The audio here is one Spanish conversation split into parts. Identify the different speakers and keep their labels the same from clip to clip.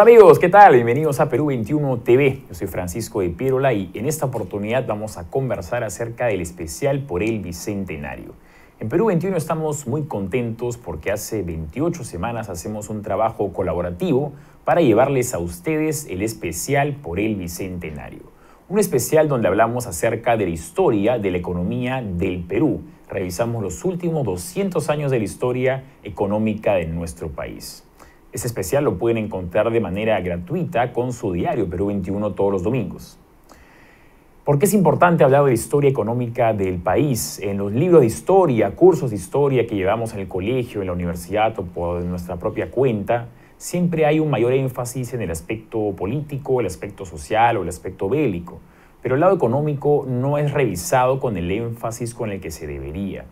Speaker 1: Hola amigos, ¿qué tal? Bienvenidos a Perú 21 TV. Yo soy Francisco de Pirola y en esta oportunidad vamos a conversar acerca del especial por el Bicentenario. En Perú 21 estamos muy contentos porque hace 28 semanas hacemos un trabajo colaborativo para llevarles a ustedes el especial por el Bicentenario. Un especial donde hablamos acerca de la historia de la economía del Perú. Revisamos los últimos 200 años de la historia económica de nuestro país. Es especial lo pueden encontrar de manera gratuita con su diario Perú 21 todos los domingos. ¿Por qué es importante hablar de la historia económica del país? En los libros de historia, cursos de historia que llevamos en el colegio, en la universidad o por nuestra propia cuenta, siempre hay un mayor énfasis en el aspecto político, el aspecto social o el aspecto bélico, pero el lado económico no es revisado con el énfasis con el que se debería.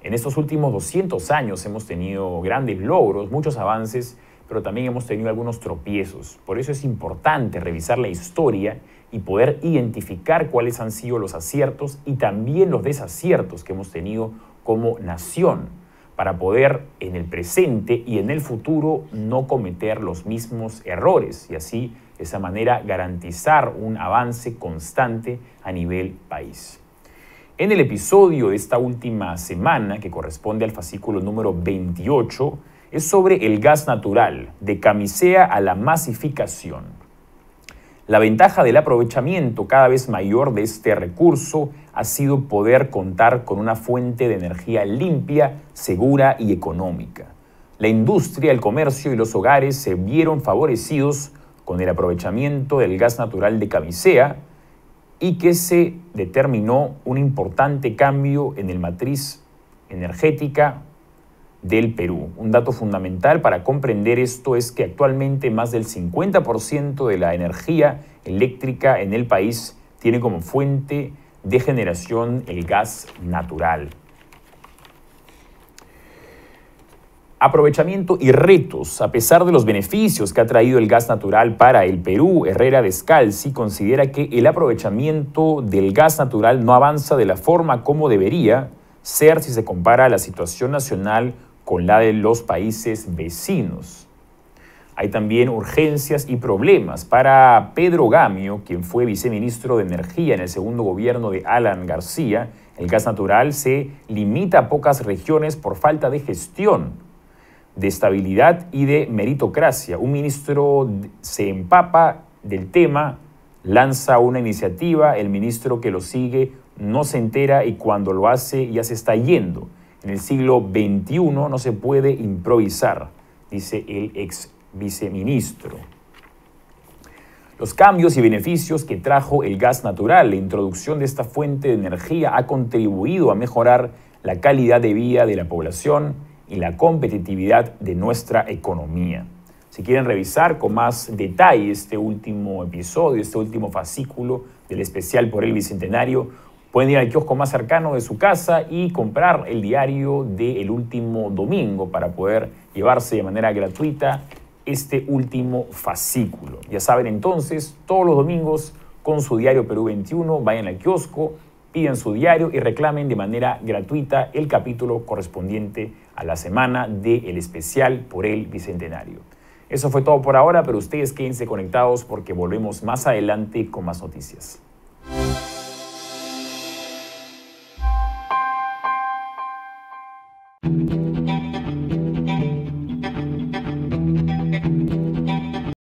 Speaker 1: En estos últimos 200 años hemos tenido grandes logros, muchos avances, pero también hemos tenido algunos tropiezos. Por eso es importante revisar la historia y poder identificar cuáles han sido los aciertos y también los desaciertos que hemos tenido como nación para poder en el presente y en el futuro no cometer los mismos errores y así de esa manera garantizar un avance constante a nivel país. En el episodio de esta última semana, que corresponde al fascículo número 28, es sobre el gas natural, de camisea a la masificación. La ventaja del aprovechamiento cada vez mayor de este recurso ha sido poder contar con una fuente de energía limpia, segura y económica. La industria, el comercio y los hogares se vieron favorecidos con el aprovechamiento del gas natural de camisea y que se determinó un importante cambio en el matriz energética del Perú. Un dato fundamental para comprender esto es que actualmente más del 50% de la energía eléctrica en el país tiene como fuente de generación el gas natural. Aprovechamiento y retos. A pesar de los beneficios que ha traído el gas natural para el Perú, Herrera Descalzi considera que el aprovechamiento del gas natural no avanza de la forma como debería ser si se compara la situación nacional con la de los países vecinos. Hay también urgencias y problemas para Pedro Gamio, quien fue viceministro de Energía en el segundo gobierno de Alan García. El gas natural se limita a pocas regiones por falta de gestión de estabilidad y de meritocracia. Un ministro se empapa del tema, lanza una iniciativa, el ministro que lo sigue no se entera y cuando lo hace ya se está yendo. En el siglo XXI no se puede improvisar, dice el ex viceministro. Los cambios y beneficios que trajo el gas natural, la introducción de esta fuente de energía ha contribuido a mejorar la calidad de vida de la población, y la competitividad de nuestra economía. Si quieren revisar con más detalle este último episodio, este último fascículo del especial por el Bicentenario, pueden ir al kiosco más cercano de su casa y comprar el diario del último domingo para poder llevarse de manera gratuita este último fascículo. Ya saben entonces, todos los domingos con su diario Perú 21, vayan al kiosco, Piden su diario y reclamen de manera gratuita el capítulo correspondiente a la semana del el especial por el Bicentenario. Eso fue todo por ahora, pero ustedes quédense conectados porque volvemos más adelante con más noticias.